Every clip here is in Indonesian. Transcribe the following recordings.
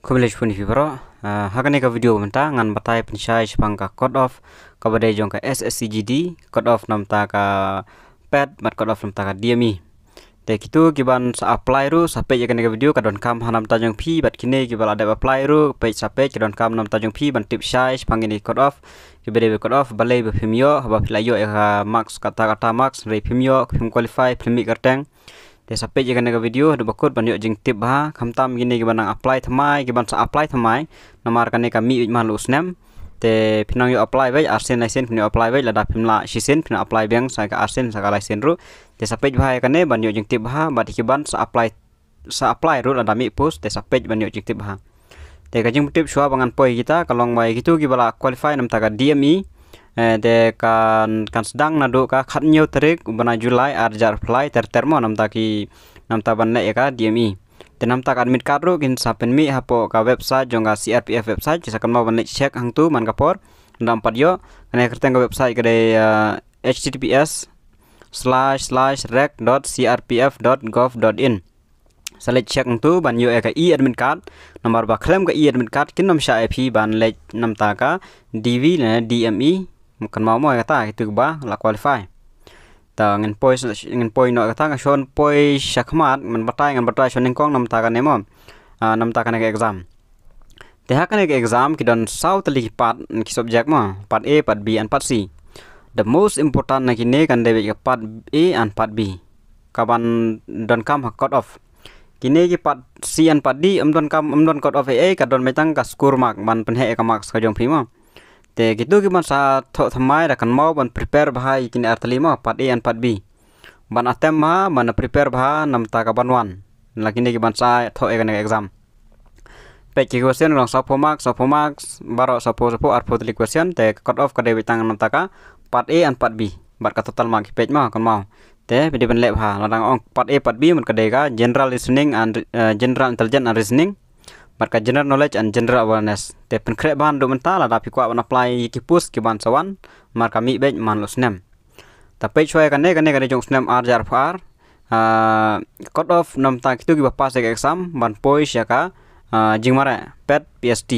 Kubilej puni fibro ah, hakane ka video menta ngan batai pensyai shpang ka cut off ka badai jong ka SSCGD off nam ta ka pad mat off nam ta ka dmi Te kitu kiban sa apply ru sape ya ka video ka don kam hanam ta jong phi bat kine kibal ada apply ru pe sape ka don kam nam ta jong phi ban tip syai shpang ini cut off ki badai cut off balai be phimyo haba philayo e ka max kata kata max re phimyo phim qualify karteng te sampai je video ada bakut ban jing tip ha khamtam gini ke banang apply thamai ke ban sa apply thamai namar kane ka mi ma lu snem te pinang yo apply bai arsen license pinang apply bai lada pimla shisen pinang apply bang sa ka arsen sa ka lisen ru te sampai bhai kane ban jing tip ha ba ke ban sa apply sa apply ru lada mi post te sampai ban jing tip ha te kajeng tip shua bangan poi kita kalong bai gitu ki bala qualify nam ka DME Eh, de kan kan sedang nado ka khat nyo terik bana julai ar jar fly ter termo ta ki ta ban ya ka dmi te ta admit kan card ro kin sapen mi hapo ka website jongga crpf website jisa kan ma ban check hang tu man ka por ndam pat yo kane kerteng ka website ka de https eh, slash slash rec dot dot dot crpf in Selek check tu ban yo e ka e admin card nomor ba klaim ka e admin card kin nom sha e ip ban le nam ta ka dv na dme makan mau mau kata itu ba la qualify ta ngin poi ngin poi no kata shon poi shakmat men batai ngan batai shon kong nam ta kan nemo nam ta kan ek exam te ha kan exam ki don south li part ki subject ma part A part B and part C the most important na ki kini kan de ke part A and part B kaban don kam ha cut off kini ki part C and part D am don kam am don cut off A ka don metang ka score mark man penhe ka mark ka jong prima Te gitu ki ban sa tho thamai ra kan mau ban prepare bhai kin artali lima part A an part B. Ban atem ma ban prepare bha nam ta ka ban wan. Lakini ki toh sa tho egan exam. Pe ki question rong sapo mark sapo mark baro sapo sapo ar potli question te cut off ka dewi tang nam ta ka part A and part B. bar ka total mark ki ma kan mau. Te pidi ban lep ha ladang ong part A part B mun ka dega general listening and uh, general intelligence and reasoning Marka general knowledge and general awareness te pen kre ban do mental ada dapi kwa ban apply yiki pus ki ban sawan Marka mi be man lo snem ta pe chwa ka ne ka jong snem ar jar phar ah, cut off nom ta kitu ki ba ek exam ban poi sya ka ah, jing mara pet pst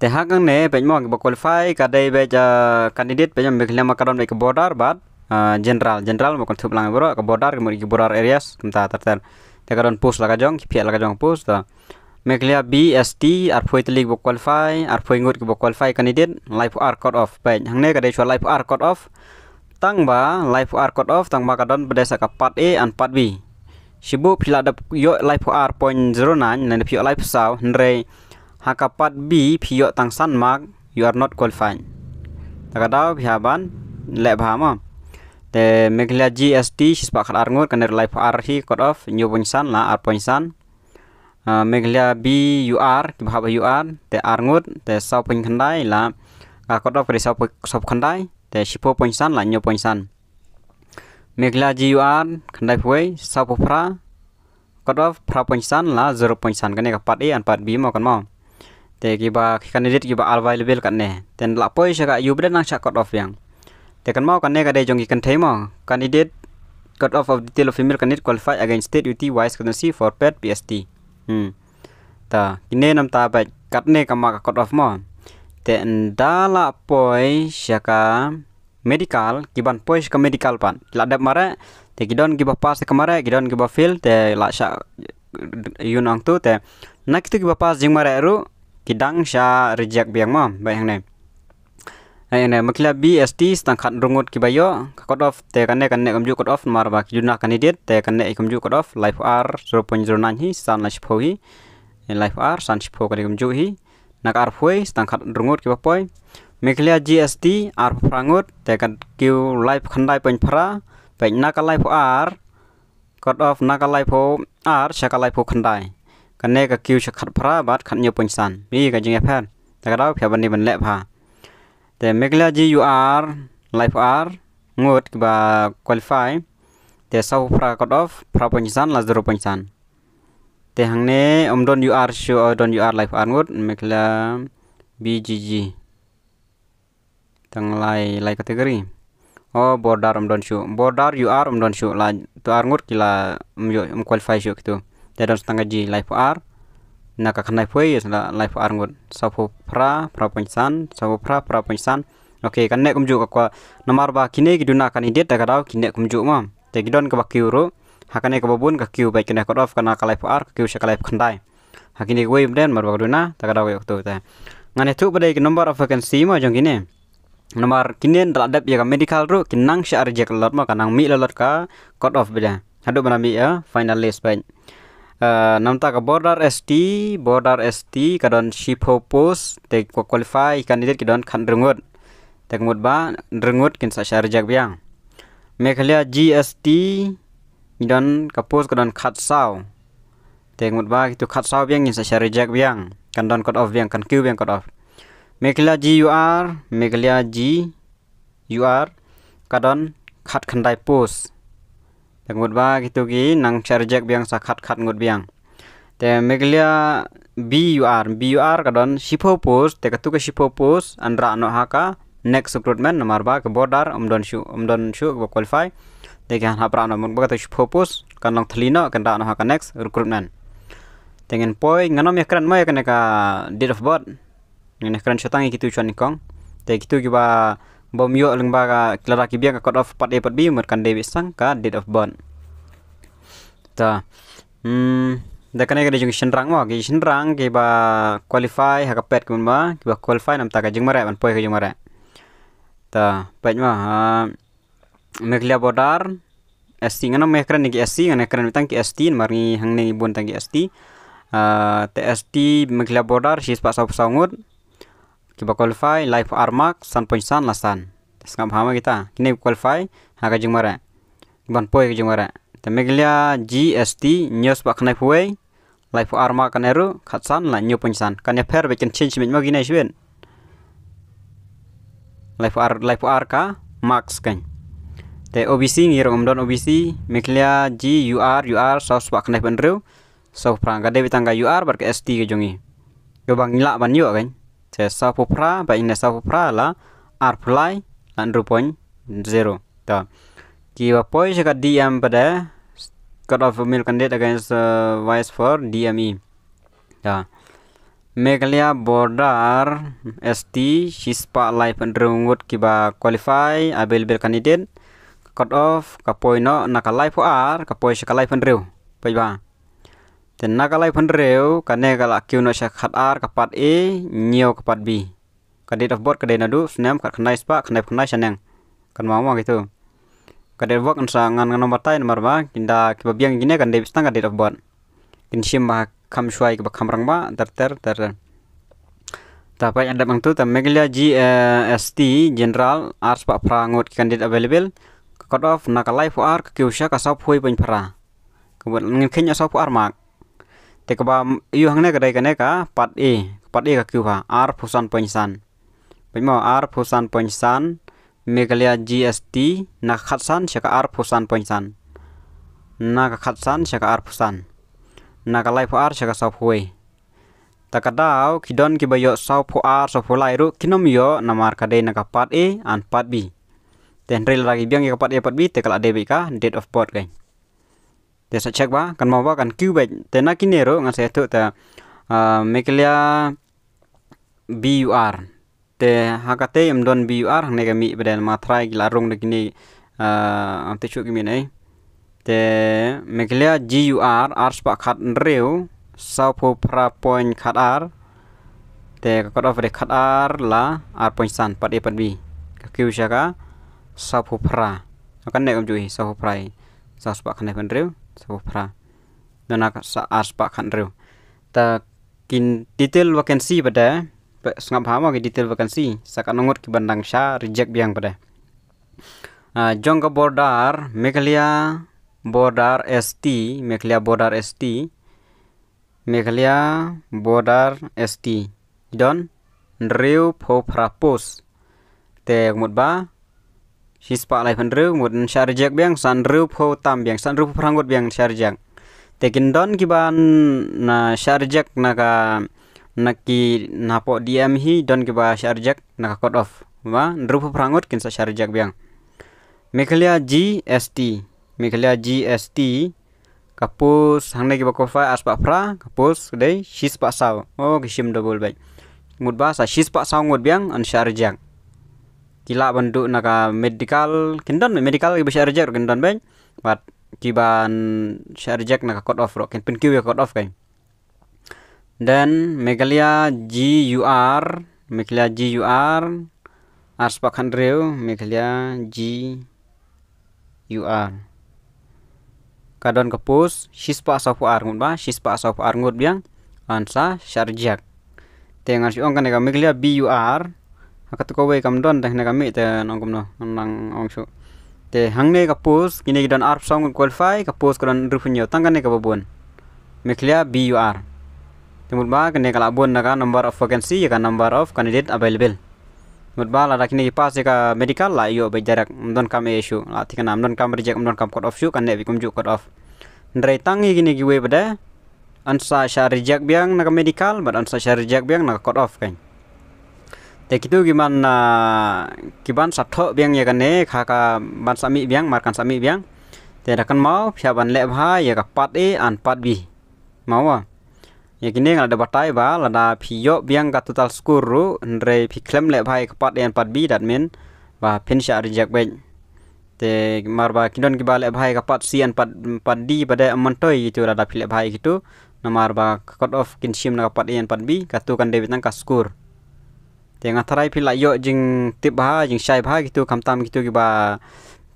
te ha kang ne pe mo ki ba qualify ka dai be ja ah, candidate pe jam be khla ma kadon border bad. Uh, general general mo kon thup lang bro ka border mo border areas ta tar tar te push pus la ka jong ki phia jong pus Meglia B S T ar phoi tlik bo qualify ar phoi ke bo qualify candidate life r cut off pai hangne ka dei chwa life r cut off tang ba life r cut off tang ba ka don bedesa ka part a and part b sibu phila ada yo life r point 09 len phyo life saw nre haka part b phyo tang san mark you are not qualified takadaw ban le bhama te meglia gst sispa khar ngot kaner life r hi cut off nyu san la ar point san meglia b u r ki bhab u r te ngut te sau pun khandai la ka of pri sau sau khandai te sipo pun san la nyo pun san meglia g u r khandai Pui, sau phra of pra pun san la zero pun san kane ka pat e an pat b mo kan mo te ki ba candidate ki ba available kan ne ten la poi sa ka u bre na cha of yang te kan mo kan ne ka de jong ki kan thei mo candidate cut off of detail of female candidate qualified against state duty wise candidacy for pet pst hmm ta kine nam ta ba kat ne ka kot of mo te ndala poi syaka medical kiban poi syaka medical pan ladap mare te kidon kiba pas kemare kidon kiba fil te la sya yunang tu te nak tu kiba pas jing mare ru kidang sya reject biang mo yang ne ene makla bst stang khat rungot ki bayo cut off te kanne kanne kamju cut off mar ba yuna candidate te kanne kamju cut off life r 0.09 hi san la shpho hi life r san shpho ka kamju hi nak r phoi stang khat rungot ki ba poi makla gst r prangot te kan q life khandai pen phra pe nak life r cut off nak life r shaka life khandai kanne ka q shakhat phra bat khat nyo pen san bi ka jing phan ta ka daw phya ban ni ban le pha the megla gur life r ngut ba qualify te sau pra cut off pra ponsan la 0.1 te hangne om don ur show don ur life r ngut, megla bgg tang lai lai kategori oh border om don show border ur om don show la to r ngut kila um qualify show gitu te don setengah ji life r naka khnai phoi yes la lai pho arngot sapo pra phra pansan sapo pra phra san oke kan nek kumju kakwa kwa ba kine gi duna kan idet daga garau kine kumju ma te don kaba kiu ro hakane kaba bun ka kyu ba kine ka rof kana kalai lai ar ka kyu shakalai ka kandai khandai hakine wei den mar ba duna daga garau yok to te ngane tu pada gi nomar of vacancy ma jong kine nomar kine radap ya ka medical ro kinang ar jek lar ma kanang mi lar ka cut off beda hadu mi ya final list baik uh, eh, ka border SD, border SD, kadon shipho post te ko qualify candidate kadon khan rungot te ngut ba rungot kin sa sharjak biang mekhalia gst idon ka post kadon khat sao te ngut ba tu khat sao biang kin sa sharjak biang kandon cut off biang kan q biang cut off mekhalia gur mekhalia g ur kadon khat khandai post takut ba gitu gi nang charger biang sakat khat ngut biang te meglia bur bur kadon shifo pos te katu ke shifo pos andra no haka next recruitment nomor ba ke border don shu don shu ke qualify te han hapra no mon ba ke shifo pos kan long thlina kan ra no haka next recruitment tengen poi nganom yakran mai kan ka date of birth ngene kran shotang gitu tu chon kong te kitu ki ba bom yo leng ka klara ki ka cut off part a part b mer kan sang ka date of born ta hmm da kana ga jung shin rang wa ki shin rang ki ba qualify ha ka pet kun ma ki ba qualify nam ta ka jung mara ban poi ka jung mara ta pet ma ha kliya bodar ST ngana mekran ni ki ST ngana kran mitang ki ST marni hang ni bon tang ki ST uh, ah, TST meklia bodar sis pak sa ngut kiba qualify life armak san point san lasan skam hama kita kini qualify haga jingmara ban poe Tapi temeglia gst news pak knai puai life armak kaneru khatsan la nyu san kanya fer bekin change mit magina shwen life ar life ar ka max kan te obc rom don obc meglia g u r u r saus pak knai benru so prang ga debi u r bar ke st ke jongi yo bang ngila ban yo kan se sapopra ba ina sapopra la arplay lan point zero ta ki poi se ka dm pada cut off mil candidate against uh, vice for dme ta Meghalaya border ST Shispa life underwood kiba qualify available candidate cut off ka no naka life ar ka poi se ka life andrew pai ba Tenna kalai penreu kane kala kiu no khat ar kapat e nyio kapat b. Kadit of board kadai nadu senem kat kenai spa kenai kenai seneng. Kan mau gitu. Kadit of board kan sangan ngan nomor tai nomor ba kinda biang gini kan debis tang kadit of board. Kin shim ba kam shuai kibak kam rang ba ter ter ter ter. Tapi yang datang tu tameglia GST eh, General Ars Pak Prangut candidate available cut off nakalai fuar kiusha kasap hui penypara. Kemudian ngin kenya sap fuar mak ba iyo hangne ka kane ka pat e pat e ka kyu ha ar pusan pensan pemo ar phusan pensan megalia gst na khatsan shaka ar pusan pensan na ka khatsan shaka ar pusan na ka lai ar shaka sa phuwe takadao kidon ki yo sa pu ar sa pu lai ru kinom yo ka dai na ka pat e an pat b ten rel lagi biang ka pat e pat b tekala ka date of birth kai te sa cek ba kan mau ba kan kiu ba te na kini ro ngan tu ta mekelia bur te hakate em don bur ne ga mi beden ma trai gila rong de kini am te chu gi mi nei te mekelia gur ar spa khat reu sau pho pra point khat ar te ka kod of re khat ar la ar point san pat e pat bi ka kiu sha ka sau pho pra kan ne om ju hi sau pho pra sa spa khane pen reu sopra dona sa aspa kan reu ta kin detail vacancy pada sangap hama ke detail vacancy saka ngot ki bandang sha reject biang pada ah, jong ka border meghalaya border st meghalaya border st meghalaya border st don reu phopra phrapos te ba hispa lai phan reu shar jak biang san reu pho tam biang san reu phranggot biang te kin don kiban na na na naga na napo diam hi don jak na ka cut off ma reu pho sa kinsa jak biang mekhalia gst mekhalia gst kapus hangne ko kofa aspa phra kapus dei shispa saw o oh, kisim double bai ba sa shispa sao ngot biang an jak kila bentuk naga medical kendon me medical ibu jack kendon ben wat kiban jack naga cut off rock kendon kiu cut off kain dan megalia GUR megalia GUR aspa kandreu megalia GUR kadon kepus shispa sapu argun ba shispa sapu argun biang ansa jack tengar si ongkan naka megalia BUR ko we kam don tehne kami te kum no nang ong su te hang ka kapus kini don arp song qualify kapus me rufunyo B U R. te mut ba ka labun na ka number of vacancy ya number of candidate available mut ba la kini pas e ka medical la yo jarak um don kam issue la nam don kam reject um don kam su of ne bi kum ju code of ndrai tangi e kini wei pada ansa sha reject biang ka medical but ansa sha reject biang ka cut off kan tekitu giman na kiban satho biang kan kane kha ka ban sami biang markan sami biang te rakan mau phya ban le bha ye ka pat e an pat bi mau Ya kini ngal de batai ba la da phiyo biang ka total skur ru ndre phi klem le bhai ka pat e an pat bi dat men ba phin sha ri jak bain te mar ba kidon ki ba le bhai ka pat si an pat pat di ba amon toy itu la da phi le bhai kitu nomar ba cut off kin sim na pat e an pat bi ka tu kan de bitang ka yang atarai pila yo jing tip ha jing shai ha gitu kamtam gitu giba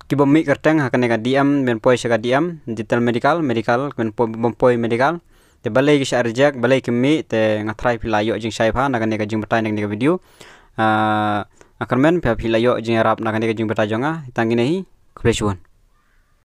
giba mi kerteng ha kane ka dm men poi shaka diam dm digital medical medical men poi medical te balai ki shar jak balai ki te ngatrai pila yo jing shai ha na kane ka jing batai nang video a ah, akarmen men phi yo jing rap na kane ka jing batai jonga tangi nei won